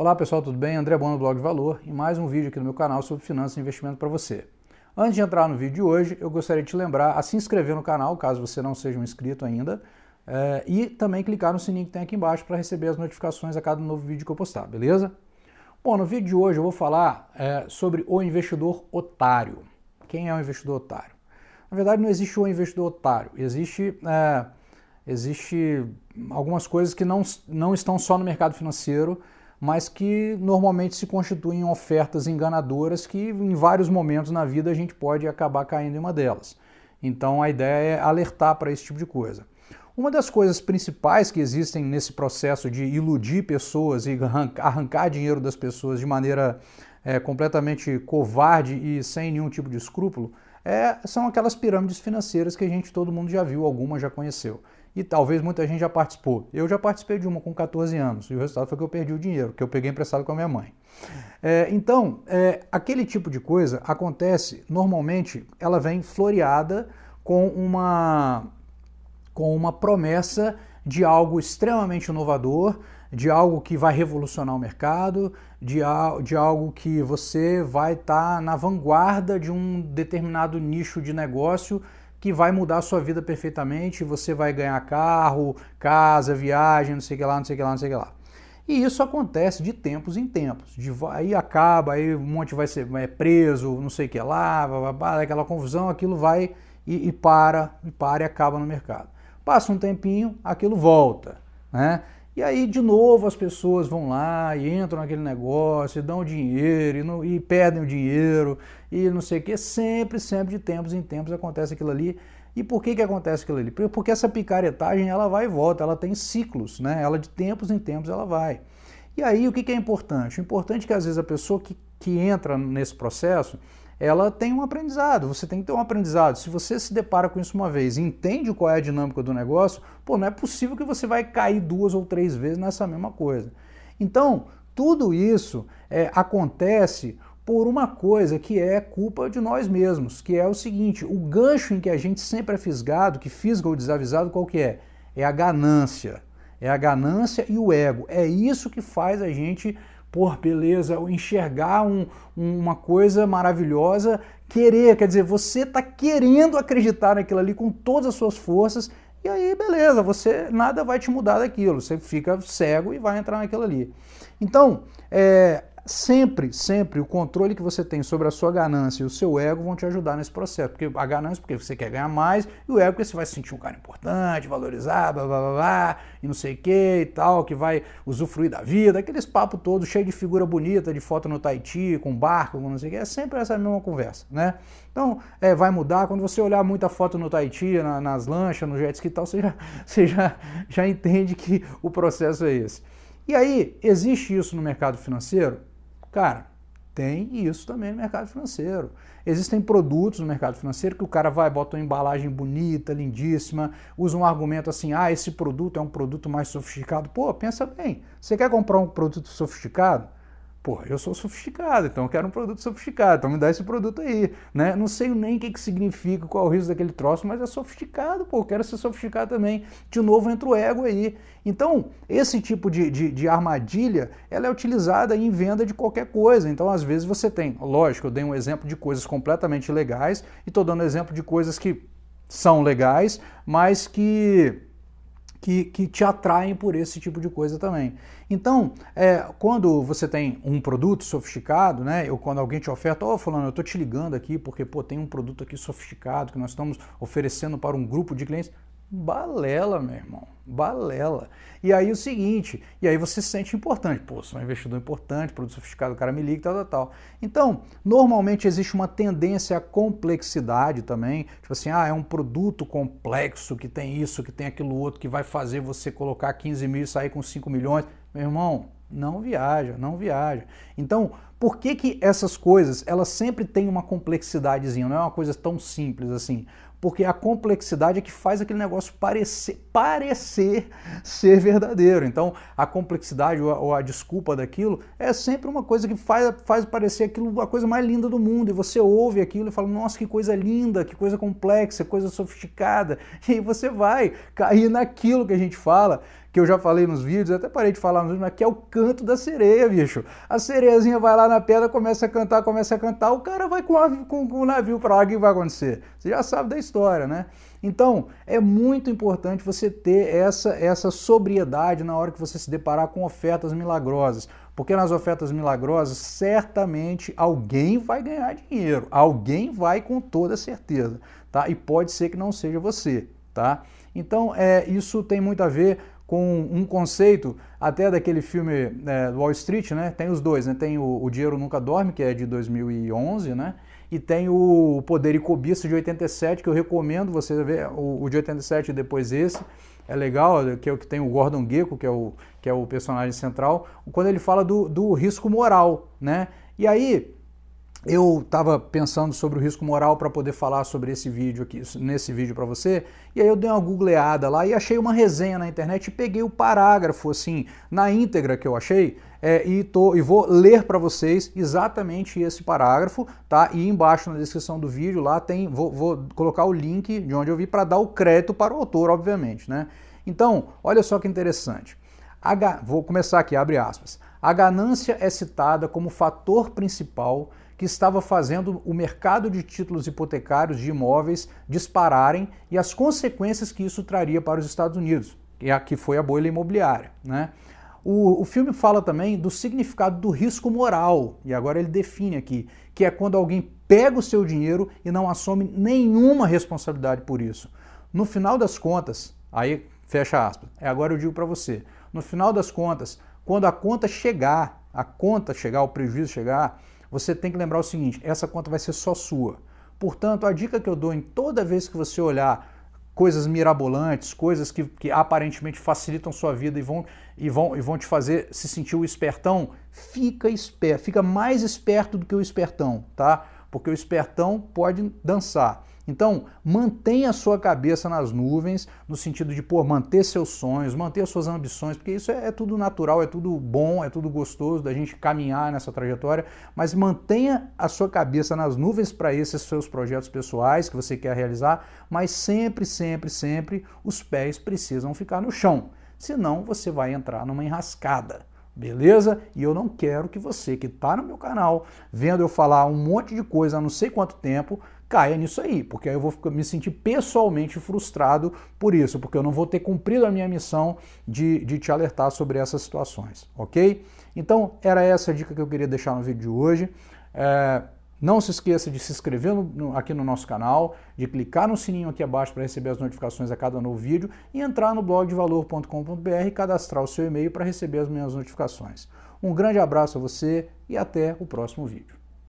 Olá pessoal, tudo bem? André Bono do Blog Valor e mais um vídeo aqui no meu canal sobre finanças e investimento para você. Antes de entrar no vídeo de hoje, eu gostaria de te lembrar a se inscrever no canal, caso você não seja um inscrito ainda, eh, e também clicar no sininho que tem aqui embaixo para receber as notificações a cada novo vídeo que eu postar, beleza? Bom, no vídeo de hoje eu vou falar eh, sobre o investidor otário. Quem é o investidor otário? Na verdade, não existe o investidor otário, existe é, existe algumas coisas que não, não estão só no mercado financeiro, mas que normalmente se constituem ofertas enganadoras que em vários momentos na vida a gente pode acabar caindo em uma delas. Então a ideia é alertar para esse tipo de coisa. Uma das coisas principais que existem nesse processo de iludir pessoas e arrancar dinheiro das pessoas de maneira é, completamente covarde e sem nenhum tipo de escrúpulo é, são aquelas pirâmides financeiras que a gente todo mundo já viu, alguma já conheceu e talvez muita gente já participou. Eu já participei de uma com 14 anos e o resultado foi que eu perdi o dinheiro, que eu peguei emprestado com a minha mãe. É, então, é, aquele tipo de coisa acontece, normalmente ela vem floreada com uma, com uma promessa de algo extremamente inovador, de algo que vai revolucionar o mercado, de, de algo que você vai estar tá na vanguarda de um determinado nicho de negócio que vai mudar a sua vida perfeitamente, você vai ganhar carro, casa, viagem, não sei o que lá, não sei o que lá, não sei o que lá. E isso acontece de tempos em tempos. De, aí acaba, aí um monte vai ser é preso, não sei o que lá, aquela confusão, aquilo vai e, e para, e para e acaba no mercado. Passa um tempinho, aquilo volta, né? E aí, de novo, as pessoas vão lá e entram naquele negócio, e dão dinheiro, e, não, e perdem o dinheiro, e não sei o quê. Sempre, sempre, de tempos em tempos acontece aquilo ali. E por que, que acontece aquilo ali? Porque essa picaretagem, ela vai e volta, ela tem ciclos, né? Ela, de tempos em tempos, ela vai. E aí, o que, que é importante? O importante é que, às vezes, a pessoa que, que entra nesse processo, ela tem um aprendizado. Você tem que ter um aprendizado. Se você se depara com isso uma vez e entende qual é a dinâmica do negócio, pô, não é possível que você vai cair duas ou três vezes nessa mesma coisa. Então, tudo isso é, acontece por uma coisa que é culpa de nós mesmos, que é o seguinte: o gancho em que a gente sempre é fisgado, que fisga ou desavisado, qual que é? É a ganância. É a ganância e o ego. É isso que faz a gente por beleza, ou enxergar um, uma coisa maravilhosa, querer, quer dizer, você está querendo acreditar naquilo ali com todas as suas forças, e aí beleza, você nada vai te mudar daquilo, você fica cego e vai entrar naquilo ali. Então, é, sempre, sempre o controle que você tem sobre a sua ganância e o seu ego vão te ajudar nesse processo. Porque a ganância porque você quer ganhar mais e o ego porque você vai se sentir um cara importante, valorizar, blá blá blá, blá e não sei o que e tal, que vai usufruir da vida, aqueles papo todo cheio de figura bonita, de foto no Tahiti, com barco, com não sei o que, é sempre essa mesma conversa, né? Então, é, vai mudar, quando você olhar muita foto no Tahiti, na, nas lanchas, no jet ski e tal, você, já, você já, já entende que o processo é esse. E aí, existe isso no mercado financeiro? Cara, tem isso também no mercado financeiro. Existem produtos no mercado financeiro que o cara vai, bota uma embalagem bonita, lindíssima, usa um argumento assim: ah, esse produto é um produto mais sofisticado. Pô, pensa bem, você quer comprar um produto sofisticado? Pô, eu sou sofisticado, então eu quero um produto sofisticado, então me dá esse produto aí, né? Não sei nem o que, que significa, qual o risco daquele troço, mas é sofisticado, pô, eu quero ser sofisticado também. De novo entra o ego aí. Então, esse tipo de, de, de armadilha, ela é utilizada em venda de qualquer coisa. Então, às vezes você tem, lógico, eu dei um exemplo de coisas completamente legais e estou dando exemplo de coisas que são legais, mas que que, que te atraem por esse tipo de coisa também. Então, é, quando você tem um produto sofisticado, né? Ou quando alguém te oferta, ô oh, fulano, eu tô te ligando aqui porque pô, tem um produto aqui sofisticado que nós estamos oferecendo para um grupo de clientes. Balela, meu irmão, balela. E aí o seguinte, e aí você se sente importante, pô, sou um investidor importante, produto sofisticado, o cara me liga, e tal, tal, tal. Então, normalmente existe uma tendência à complexidade também, tipo assim, ah, é um produto complexo que tem isso, que tem aquilo outro, que vai fazer você colocar 15 mil e sair com 5 milhões. Meu irmão, não viaja, não viaja. Então, por que que essas coisas, elas sempre têm uma complexidadezinha, não é uma coisa tão simples assim? porque a complexidade é que faz aquele negócio parecer, parecer ser verdadeiro. Então, a complexidade ou a, ou a, desculpa daquilo é sempre uma coisa que faz, faz parecer aquilo a coisa mais linda do mundo. E você ouve aquilo e fala, nossa, que coisa linda, que coisa complexa, coisa sofisticada. E aí você vai cair naquilo que a gente fala, que eu já falei nos vídeos, até parei de falar nos vídeos, mas que é o canto da sereia, bicho. A sereiazinha vai lá na pedra, começa a cantar, começa a cantar, o cara vai com, a, com, com o navio para lá, o que vai acontecer? Você já sabe da história, né? Então, é muito importante você ter essa, essa sobriedade na hora que você se deparar com ofertas milagrosas, porque nas ofertas milagrosas, certamente alguém vai ganhar dinheiro, alguém vai com toda certeza, tá? E pode ser que não seja você, tá? Então, é, isso tem muito a ver com um conceito até daquele filme é, Wall Street, né? Tem os dois, né? Tem o, o Dinheiro Nunca Dorme, que é de 2011, né? E tem o Poder e Cobiça de 87, que eu recomendo você ver o, o de 87 e depois esse. É legal, é, que é o que tem o Gordon Gekko, que é o, que é o personagem central, quando ele fala do, do risco moral, né? E aí, eu estava pensando sobre o risco moral para poder falar sobre esse vídeo aqui, nesse vídeo para você, e aí eu dei uma googleada lá e achei uma resenha na internet e peguei o parágrafo assim, na íntegra que eu achei, é, e, tô, e vou ler para vocês exatamente esse parágrafo, tá? E embaixo na descrição do vídeo lá tem, vou, vou colocar o link de onde eu vi para dar o crédito para o autor, obviamente, né? Então, olha só que interessante. A, vou começar aqui, abre aspas. A ganância é citada como fator principal que estava fazendo o mercado de títulos hipotecários de imóveis dispararem e as consequências que isso traria para os Estados Unidos, que é aqui foi a bolha imobiliária. Né? O, o, filme fala também do significado do risco moral, e agora ele define aqui, que é quando alguém pega o seu dinheiro e não assume nenhuma responsabilidade por isso. No final das contas, aí fecha aspas, é agora eu digo para você, no final das contas, quando a conta chegar, a conta chegar, o prejuízo chegar, você tem que lembrar o seguinte: essa conta vai ser só sua. Portanto, a dica que eu dou em toda vez que você olhar coisas mirabolantes, coisas que, que aparentemente facilitam sua vida e vão, e, vão, e vão te fazer se sentir o espertão, fica esperto, fica mais esperto do que o espertão, tá? Porque o espertão pode dançar. Então, mantenha a sua cabeça nas nuvens, no sentido de, pô, manter seus sonhos, manter suas ambições, porque isso é, é tudo natural, é tudo bom, é tudo gostoso da gente caminhar nessa trajetória, mas mantenha a sua cabeça nas nuvens para esses seus projetos pessoais que você quer realizar, mas sempre, sempre, sempre os pés precisam ficar no chão, senão você vai entrar numa enrascada. Beleza? E eu não quero que você que está no meu canal, vendo eu falar um monte de coisa há não sei quanto tempo, caia nisso aí, porque aí eu vou me sentir pessoalmente frustrado por isso, porque eu não vou ter cumprido a minha missão de, de te alertar sobre essas situações, ok? Então, era essa a dica que eu queria deixar no vídeo de hoje. É, não se esqueça de se inscrever no, no, aqui no nosso canal, de clicar no sininho aqui abaixo para receber as notificações a cada novo vídeo e entrar no blog valor.com.br e cadastrar o seu e-mail para receber as minhas notificações. Um grande abraço a você e até o próximo vídeo.